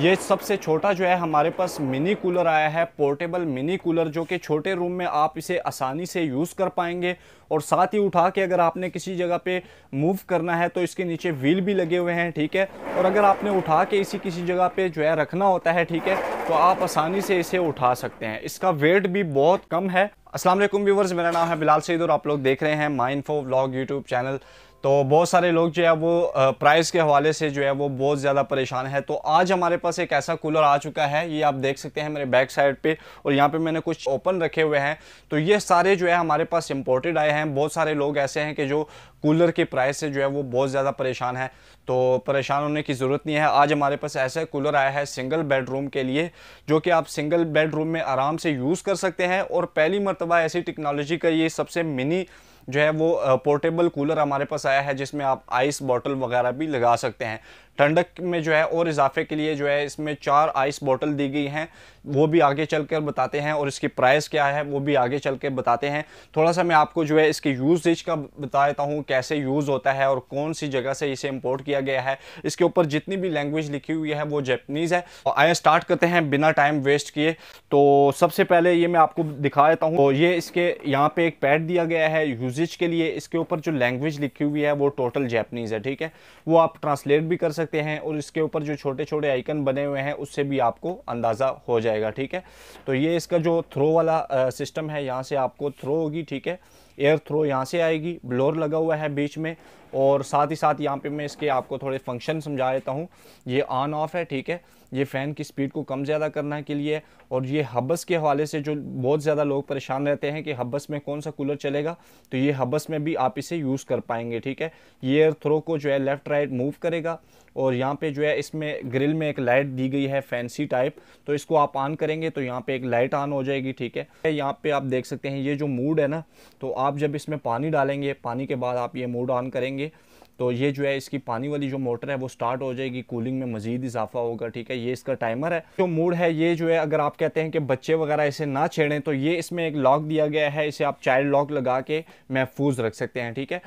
ये सबसे छोटा जो है हमारे पास मिनी कूलर आया है पोर्टेबल मिनी कूलर जो कि छोटे रूम में आप इसे आसानी से यूज़ कर पाएंगे और साथ ही उठा के अगर आपने किसी जगह पे मूव करना है तो इसके नीचे व्हील भी लगे हुए हैं ठीक है और अगर आपने उठा के इसी किसी जगह पे जो है रखना होता है ठीक है तो आप आसानी से इसे उठा सकते हैं इसका वेट भी बहुत कम है असलम व्यूवर्स मेरा नाम है बिलाल सईद और आप लोग देख रहे हैं माइनफो व्लॉग यूट्यूब चैनल तो बहुत सारे लोग जो है वो प्राइस के हवाले से जो है वो बहुत ज़्यादा परेशान है तो आज हमारे पास एक ऐसा कूलर आ चुका है ये आप देख सकते हैं मेरे बैक साइड पे और यहाँ पे मैंने कुछ ओपन रखे हुए हैं तो ये सारे जो है हमारे पास इम्पोर्टेड आए हैं बहुत सारे लोग ऐसे हैं कि जो कूलर के प्राइस से जो है वो बहुत ज़्यादा परेशान है तो परेशान होने की ज़रूरत नहीं है आज हमारे पास ऐसा कूलर आया है सिंगल बेडरूम के लिए जो कि आप सिंगल बेडरूम में आराम से यूज़ कर सकते हैं और पहली मरतबा ऐसी टेक्नोलॉजी का ये सबसे मिनी जो है वो पोर्टेबल कूलर हमारे पास आया है जिसमें आप आइस बॉटल वगैरह भी लगा सकते हैं ठंडक में जो है और इजाफे के लिए जो है इसमें चार आइस बॉटल दी गई हैं वो भी आगे चल कर बताते हैं और इसकी प्राइस क्या है वो भी आगे चल के बताते हैं थोड़ा सा मैं आपको जो है इसके यूजेज का बता देता हूँ कैसे यूज़ होता है और कौन सी जगह से इसे इम्पोर्ट किया गया है इसके ऊपर जितनी भी लैंग्वेज लिखी हुई है वो जैपनीज़ है और आए स्टार्ट करते हैं बिना टाइम वेस्ट किए तो सबसे पहले ये मैं आपको दिखा देता हूँ तो ये इसके यहाँ पे एक पैड दिया गया है यूजेज के लिए इसके ऊपर जो लैंग्वेज लिखी हुई है वो टोटल जैपनीज़ है ठीक है वो आप ट्रांसलेट भी कर सकते सकते हैं और इसके ऊपर जो छोटे छोटे आइकन बने हुए हैं उससे भी आपको अंदाज़ा हो जाएगा ठीक है तो ये इसका जो थ्रो वाला सिस्टम है यहाँ से आपको थ्रो होगी ठीक है एयर थ्रो यहाँ से आएगी ब्लोर लगा हुआ है बीच में और साथ ही साथ यहाँ पे मैं इसके आपको थोड़े फंक्शन समझा देता हूँ ये ऑन ऑफ है ठीक है ये फ़ैन की स्पीड को कम ज़्यादा करना के लिए और ये हब्बस के हवाले से जो बहुत ज़्यादा लोग परेशान रहते हैं कि हब्बस में कौन सा कूलर चलेगा तो ये हब्बस में भी आप इसे यूज़ कर पाएंगे ठीक है ये एयर थ्रो को जो है लेफ़्ट राइट मूव करेगा और यहाँ पे जो है इसमें ग्रिल में एक लाइट दी गई है फैंसी टाइप तो इसको आप ऑन करेंगे तो यहाँ पे एक लाइट ऑन हो जाएगी ठीक है यहाँ पे आप देख सकते हैं ये जो मूड है ना तो आप जब इसमें पानी डालेंगे पानी के बाद आप ये मूड ऑन करेंगे करेंगे तो ये जो है इसकी पानी वाली जो मोटर है वो स्टार्ट हो जाएगी कूलिंग में मजीद इजाफा होगा ठीक है ये इसका टाइमर है जो मूड है ये जो है अगर आप कहते हैं कि बच्चे वगैरह इसे ना छेड़ें तो ये इसमें एक लॉक दिया गया है इसे आप चाइल्ड लॉक लगा के महफूज रख सकते हैं ठीक है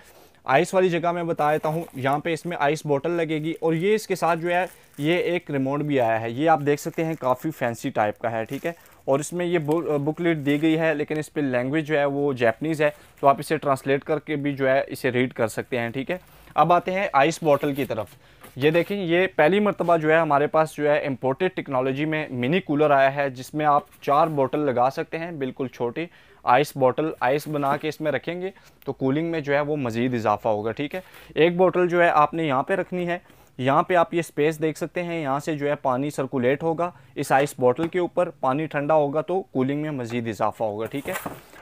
आइस वाली जगह मैं बता देता हूँ यहाँ पे इसमें आइस बोतल लगेगी और ये इसके साथ जो है ये एक रिमोट भी आया है ये आप देख सकते हैं काफ़ी फैंसी टाइप का है ठीक है और इसमें ये बुकलेट दी गई है लेकिन इस पर लैंग्वेज जो है वो जैपनीज़ है तो आप इसे ट्रांसलेट करके भी जो है इसे रीड कर सकते हैं ठीक है अब आते हैं आइस बॉटल की तरफ ये देखें ये पहली मरतबा जो है हमारे पास जो है इम्पोर्टेड टेक्नोलॉजी में मिनी कूलर आया है जिसमें आप चार बॉटल लगा सकते हैं बिल्कुल छोटी आइस बॉटल आइस बना के इसमें रखेंगे तो कूलिंग में जो है वो मज़ीद इजाफा होगा ठीक है एक बॉटल जो है आपने यहाँ पे रखनी है यहाँ पे आप ये स्पेस देख सकते हैं यहाँ से जो है पानी सर्कुलेट होगा इस आइस बॉटल के ऊपर पानी ठंडा होगा तो कूलिंग में मज़ीद इजाफा होगा ठीक है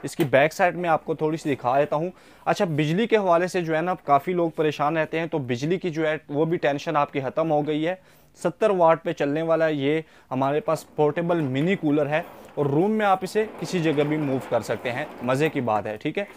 इसकी बैक साइड में आपको थोड़ी सी दिखा देता हूँ अच्छा बिजली के हवाले से जो है ना काफ़ी लोग परेशान रहते हैं तो बिजली की जो है वो भी टेंशन आपकी ख़त्म हो गई है सत्तर वाट पे चलने वाला ये हमारे पास पोर्टेबल मिनी कूलर है और रूम में आप इसे किसी जगह भी मूव कर सकते हैं मज़े की बात है ठीक है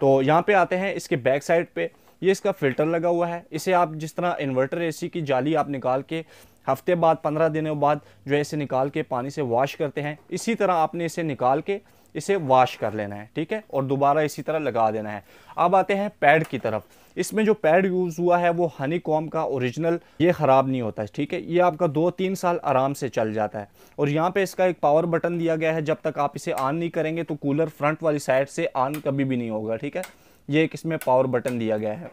तो यहाँ पे आते हैं इसके बैक साइड पे ये इसका फिल्टर लगा हुआ है इसे आप जिस तरह इन्वर्टर एसी की जाली आप निकाल के हफ्ते बाद पंद्रह दिनों बाद जो है इसे निकाल के पानी से वाश करते हैं इसी तरह आपने इसे निकाल के इसे वाश कर लेना है ठीक है और दोबारा इसी तरह लगा देना है अब आते हैं पैड की तरफ इसमें जो पैड यूज़ हुआ है वो हनी कॉम का ओरिजिनल ये ख़राब नहीं होता है ठीक है ये आपका दो तीन साल आराम से चल जाता है और यहाँ पे इसका एक पावर बटन दिया गया है जब तक आप इसे ऑन नहीं करेंगे तो कूलर फ्रंट वाली साइड से ऑन कभी भी नहीं होगा ठीक है ये एक इसमें पावर बटन दिया गया है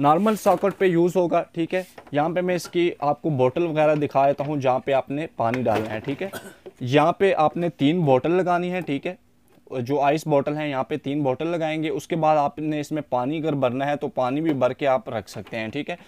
नॉर्मल सॉकेट पे यूज़ होगा ठीक है यहाँ पे मैं इसकी आपको बोतल वगैरह दिखा देता हूँ जहाँ पे आपने पानी डालना है ठीक है यहाँ पे आपने तीन बोतल लगानी है ठीक है जो आइस बॉटल है यहाँ पे तीन बोतल लगाएंगे उसके बाद आपने इसमें पानी अगर भरना है तो पानी भी भर के आप रख सकते हैं ठीक है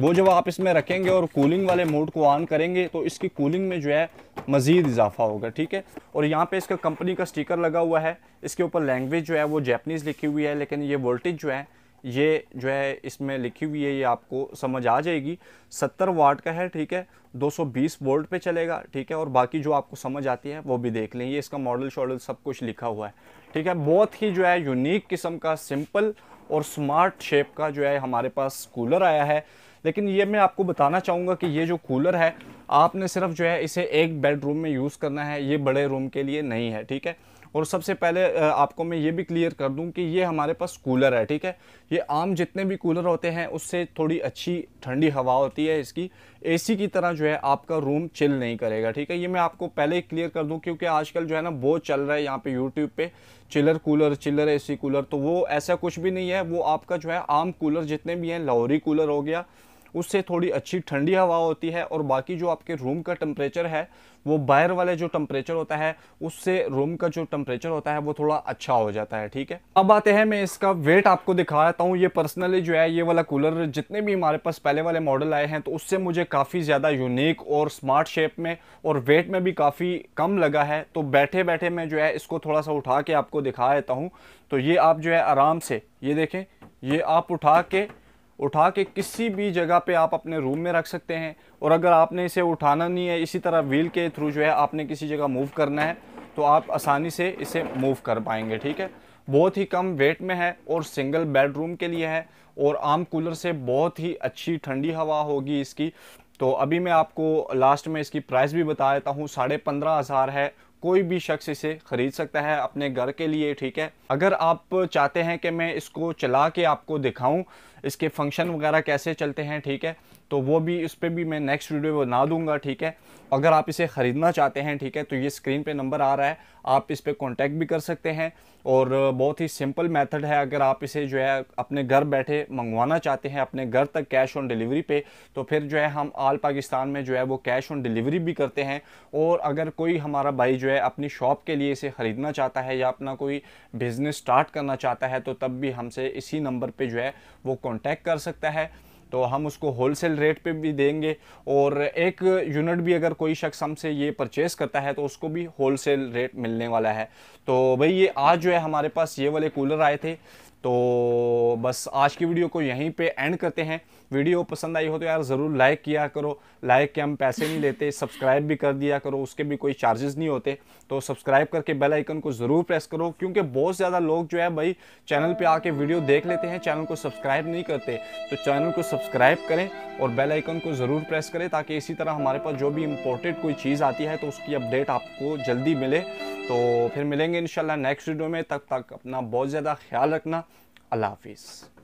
वो जब आप इसमें रखेंगे और कूलिंग वाले मोड को ऑन करेंगे तो इसकी कूलिंग में जो है मज़ीद इजाफा होगा ठीक है और यहाँ पे इसका कंपनी का स्टिकर लगा हुआ है इसके ऊपर लैंग्वेज जो है वो जैपनीज़ लिखी हुई है लेकिन ये वोल्टेज जो है ये जो है इसमें लिखी हुई है ये आपको समझ आ जाएगी सत्तर वाट का है ठीक है दो वोल्ट पे चलेगा ठीक है और बाकी जो आपको समझ आती है वो भी देख लें ये इसका मॉडल शॉडल सब कुछ लिखा हुआ है ठीक है बहुत ही जो है यूनिक किस्म का सिंपल और स्मार्ट शेप का जो है हमारे पास कूलर आया है लेकिन ये मैं आपको बताना चाहूँगा कि ये जो कूलर है आपने सिर्फ जो है इसे एक बेडरूम में यूज़ करना है ये बड़े रूम के लिए नहीं है ठीक है और सबसे पहले आपको मैं ये भी क्लियर कर दूं कि ये हमारे पास कूलर है ठीक है ये आम जितने भी कूलर होते हैं उससे थोड़ी अच्छी ठंडी हवा होती है इसकी एसी की तरह जो है आपका रूम चिल नहीं करेगा ठीक है ये मैं आपको पहले ही क्लियर कर दूं क्योंकि आजकल जो है ना वो चल रहा है यहाँ पे यूट्यूब पे chiller cooler chiller AC cooler तो वो ऐसा कुछ भी नहीं है वो आपका जो है आम कूलर जितने भी हैं लाहौरी कूलर हो गया उससे थोड़ी अच्छी ठंडी हवा होती है और बाकी जो आपके रूम का टेम्परेचर है वो बाहर वाले जो टेम्परेचर होता है उससे रूम का जो टेम्परेचर होता है वो थोड़ा अच्छा हो जाता है ठीक है अब आते हैं मैं इसका वेट आपको दिखा देता हूँ ये पर्सनली जो है ये वाला कूलर जितने भी हमारे पास पहले वाले मॉडल आए हैं तो उससे मुझे काफ़ी ज़्यादा यूनिक और स्मार्ट शेप में और वेट में भी काफ़ी कम लगा है तो बैठे बैठे मैं जो है इसको थोड़ा सा उठा के आपको दिखा देता हूँ तो ये आप जो है आराम से ये देखें ये आप उठा के उठा के किसी भी जगह पे आप अपने रूम में रख सकते हैं और अगर आपने इसे उठाना नहीं है इसी तरह व्हील के थ्रू जो है आपने किसी जगह मूव करना है तो आप आसानी से इसे मूव कर पाएंगे ठीक है बहुत ही कम वेट में है और सिंगल बेडरूम के लिए है और आम कूलर से बहुत ही अच्छी ठंडी हवा होगी इसकी तो अभी मैं आपको लास्ट में इसकी प्राइस भी बता देता हूँ साढ़े पंद्रह हज़ार है कोई भी शख्स इसे ख़रीद सकता है अपने घर के लिए ठीक है अगर आप चाहते हैं कि मैं इसको चला के आपको दिखाऊं इसके फंक्शन वगैरह कैसे चलते हैं ठीक है तो वो भी उस पर भी मैं नेक्स्ट वीडियो बना दूंगा ठीक है अगर आप इसे ख़रीदना चाहते हैं ठीक है तो ये स्क्रीन पे नंबर आ रहा है आप इस पर कॉन्टैक्ट भी कर सकते हैं और बहुत ही सिंपल मेथड है अगर आप इसे जो है अपने घर बैठे मंगवाना चाहते हैं अपने घर तक कैश ऑन डिलीवरी पे तो फिर जो है हम आल पाकिस्तान में जो है वो कैश ऑन डिलीवरी भी करते हैं और अगर कोई हमारा भाई जो है अपनी शॉप के लिए इसे ख़रीदना चाहता है या अपना कोई बिज़नेस स्टार्ट करना चाहता है तो तब भी हमसे इसी नंबर पर जो है वो कॉन्टैक्ट कर सकता है तो हम उसको होलसेल रेट पे भी देंगे और एक यूनिट भी अगर कोई शख्स हमसे ये परचेस करता है तो उसको भी होलसेल रेट मिलने वाला है तो भाई ये आज जो है हमारे पास ये वाले कूलर आए थे तो बस आज की वीडियो को यहीं पे एंड करते हैं वीडियो पसंद आई हो तो यार ज़रूर लाइक किया करो लाइक के हम पैसे नहीं लेते सब्सक्राइब भी कर दिया करो उसके भी कोई चार्जेस नहीं होते तो सब्सक्राइब करके बेल आइकन को ज़रूर प्रेस करो क्योंकि बहुत ज़्यादा लोग जो है भाई चैनल पे आके वीडियो देख लेते हैं चैनल को सब्सक्राइब नहीं करते तो चैनल को सब्सक्राइब करें और बेल आइकन को ज़रूर प्रेस करें ताकि इसी तरह हमारे पास जो भी इम्पोर्टेड कोई चीज़ आती है तो उसकी अपडेट आपको जल्दी मिले तो फिर मिलेंगे इन नेक्स्ट वीडियो में तब तक, तक अपना बहुत ज़्यादा ख्याल रखना अल्लाह हाफिज़